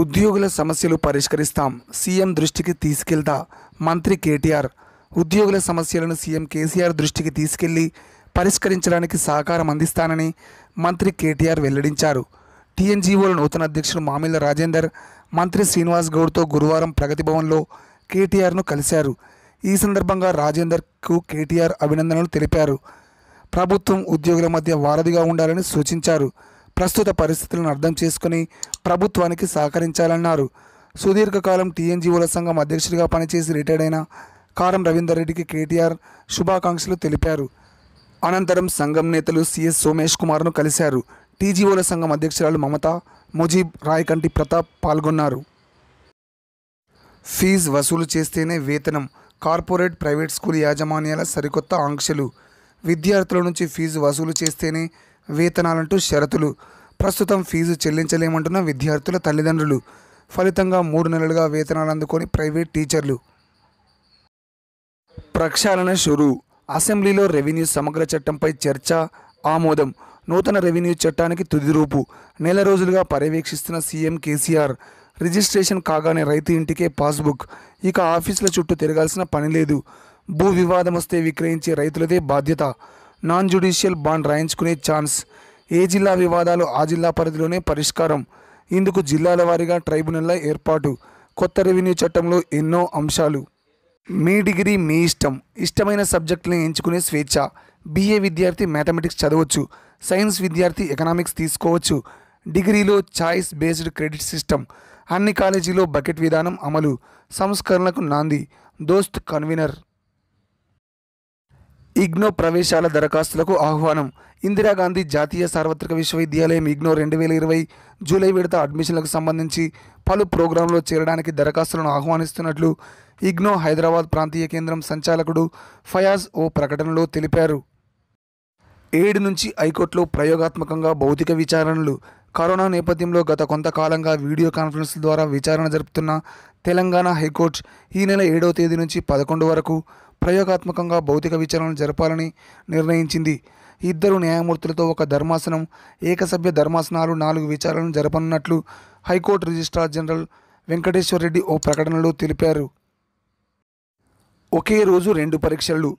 ఉద్యోగుల సమస్యలు పరిష్కరిస్తాం సీఎం దృష్టికి తీసుకెళ్తా మంత్రి కేటీఆర్ ఉద్యోగుల సమస్యలను సీఎం కేసీఆర్ దృష్టికి తీసుకెళ్లి పరిష్కరించడానికి సహకారం అందిస్తానని మంత్రి కేటీఆర్ వెల్లడించారు టీఎన్జీఓల నూతన అధ్యక్షుడు మామిళ్ళ రాజేందర్ మంత్రి శ్రీనివాస్ గౌడ్తో గురువారం ప్రగతి భవన్లో కేటీఆర్ను కలిశారు ఈ సందర్భంగా రాజేందర్కు కేటీఆర్ అభినందనలు తెలిపారు ప్రభుత్వం ఉద్యోగుల మధ్య వారధిగా ఉండాలని సూచించారు ప్రస్తుత పరిస్థితులను అర్థం చేసుకుని ప్రభుత్వానికి సహకరించాలన్నారు సుదీర్ఘకాలం టీఎన్జీఓల సంఘం అధ్యక్షుడిగా పనిచేసి రిటైర్డ్ అయిన కారం రవీందర్ రెడ్డికి కేటీఆర్ శుభాకాంక్షలు తెలిపారు అనంతరం సంఘం నేతలు సిఎస్ సోమేష్ కుమార్ను కలిశారు టీజీఓల సంఘం అధ్యక్షురాలు మమత ముజీబ్ రాయకంటి ప్రతాప్ పాల్గొన్నారు ఫీజు వసూలు చేస్తేనే వేతనం కార్పొరేట్ ప్రైవేట్ స్కూల్ యాజమాన్యాల సరికొత్త ఆంక్షలు విద్యార్థుల నుంచి ఫీజు వసూలు చేస్తేనే వేతనాలంటూ షరతులు ప్రస్తుతం ఫీజు చెల్లించలేమంటున్న విద్యార్థుల తల్లిదండ్రులు ఫలితంగా మూడు నెలలుగా వేతనాలు అందుకొని ప్రైవేట్ టీచర్లు ప్రక్షాళన షురు అసెంబ్లీలో రెవెన్యూ సమగ్ర చట్టంపై చర్చ ఆమోదం నూతన రెవెన్యూ చట్టానికి తుదిరూపు నెల రోజులుగా పర్యవేక్షిస్తున్న సీఎం కేసీఆర్ రిజిస్ట్రేషన్ కాగానే రైతు ఇంటికే పాస్బుక్ ఇక ఆఫీసుల చుట్టూ తిరగాల్సిన పని లేదు భూ వివాదం వస్తే విక్రయించే రైతులదే బాధ్యత నాన్ జ్యుడిషియల్ బాండ్ రాయించుకునే ఛాన్స్ ఏ జిల్లా వివాదాలు ఆ జిల్లా పరిధిలోనే పరిష్కారం ఇందుకు జిల్లాల వారీగా ట్రైబ్యునల్ల ఏర్పాటు కొత్త రెవెన్యూ చట్టంలో ఎన్నో అంశాలు మీ డిగ్రీ మీ ఇష్టం ఇష్టమైన సబ్జెక్టులను ఎంచుకునే స్వేచ్ఛ బీఏ విద్యార్థి మ్యాథమెటిక్స్ చదవచ్చు సైన్స్ విద్యార్థి ఎకనామిక్స్ తీసుకోవచ్చు డిగ్రీలో చాయిస్ బేస్డ్ క్రెడిట్ సిస్టమ్ అన్ని కాలేజీలో బకెట్ విధానం అమలు సంస్కరణలకు నాంది దోస్త్ కన్వీనర్ ఇగ్నో ప్రవేశాల దరఖాస్తులకు ఆహ్వానం ఇందిరాగాంధీ జాతీయ సార్వత్రిక విశ్వవిద్యాలయం ఇగ్నో రెండు వేల ఇరవై జూలై విడత అడ్మిషన్లకు సంబంధించి పలు ప్రోగ్రాంలో చేరడానికి దరఖాస్తులను ఆహ్వానిస్తున్నట్లు ఇగ్నో హైదరాబాద్ ప్రాంతీయ కేంద్రం సంచాలకుడు ఫయాజ్ ఓ ప్రకటనలో తెలిపారు ఏడు నుంచి హైకోర్టులో ప్రయోగాత్మకంగా భౌతిక విచారణలు కరోనా నేపథ్యంలో గత కొంతకాలంగా వీడియో కాన్ఫరెన్స్ ద్వారా విచారణ జరుపుతున్న తెలంగాణ హైకోర్టు ఈ నెల ఏడవ తేదీ నుంచి పదకొండు వరకు ప్రయోగాత్మకంగా భౌతిక విచారణ జరపాలని నిర్ణయించింది ఇద్దరు న్యాయమూర్తులతో ఒక ధర్మాసనం ఏకసభ్య ధర్మాసనాలు నాలుగు విచారణలు జరపనున్నట్లు high court registrar general Venkateswara Reddy ఓ ప్రకటనలో తెలిపారు ఒకే రోజు రెండు పరీక్షలు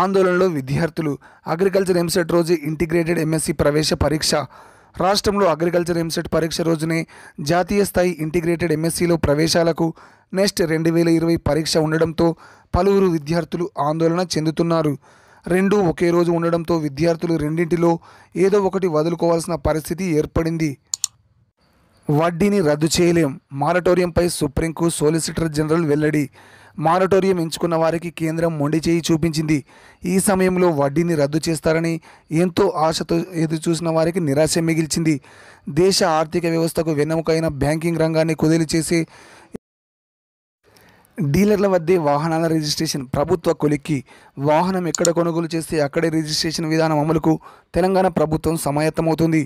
ఆందోళనలో విద్యార్థులు అగ్రికల్చర్ ఎంసెట్ రోజు ఇంటిగ్రేటెడ్ ఎంఎస్సి ప్రవేశ పరీక్ష రాష్ట్రంలో అగ్రికల్చర్ ఎంసెట్ పరీక్ష రోజునే జాతీయ స్థాయి ఇంటిగ్రేటెడ్ ఎంఎస్సిలో ప్రవేశాలకు నెక్స్ట్ రెండు వేల ఇరవై పరీక్ష ఉండడంతో పలువురు విద్యార్థులు ఆందోళన చెందుతున్నారు రెండు ఒకే రోజు ఉండడంతో విద్యార్థులు రెండింటిలో ఏదో ఒకటి వదులుకోవాల్సిన పరిస్థితి ఏర్పడింది వడ్డీని రద్దు చేయలేం మారటోరియంపై సుప్రీంకు సోలిసిటర్ జనరల్ వెల్లడి మారటోరియం ఎంచుకున్న వారికి కేంద్రం మొండి చేయి చూపించింది ఈ సమయంలో వడ్డీని రద్దు చేస్తారని ఎంతో ఆశతో ఎదురుచూసిన వారికి నిరాశ మిగిల్చింది దేశ ఆర్థిక వ్యవస్థకు వెన్నెముకైన బ్యాంకింగ్ రంగాన్ని కుదేలు చేసి డీలర్ల వద్దే వాహనాల రిజిస్ట్రేషన్ ప్రభుత్వ కొలిక్కి వాహనం ఎక్కడ కొనుగోలు చేస్తే అక్కడే రిజిస్ట్రేషన్ విధానం అమలుకు తెలంగాణ ప్రభుత్వం సమాయత్తమవుతుంది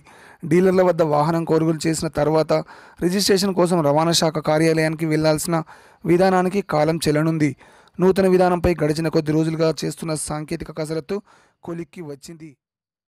డీలర్ల వద్ద వాహనం కొనుగోలు చేసిన తర్వాత రిజిస్ట్రేషన్ కోసం రవాణా శాఖ కార్యాలయానికి వెళ్లాల్సిన విధానానికి కాలం చెల్లనుంది నూతన విధానంపై గడిచిన కొద్ది రోజులుగా చేస్తున్న సాంకేతిక కసరత్తు కొలిక్కి వచ్చింది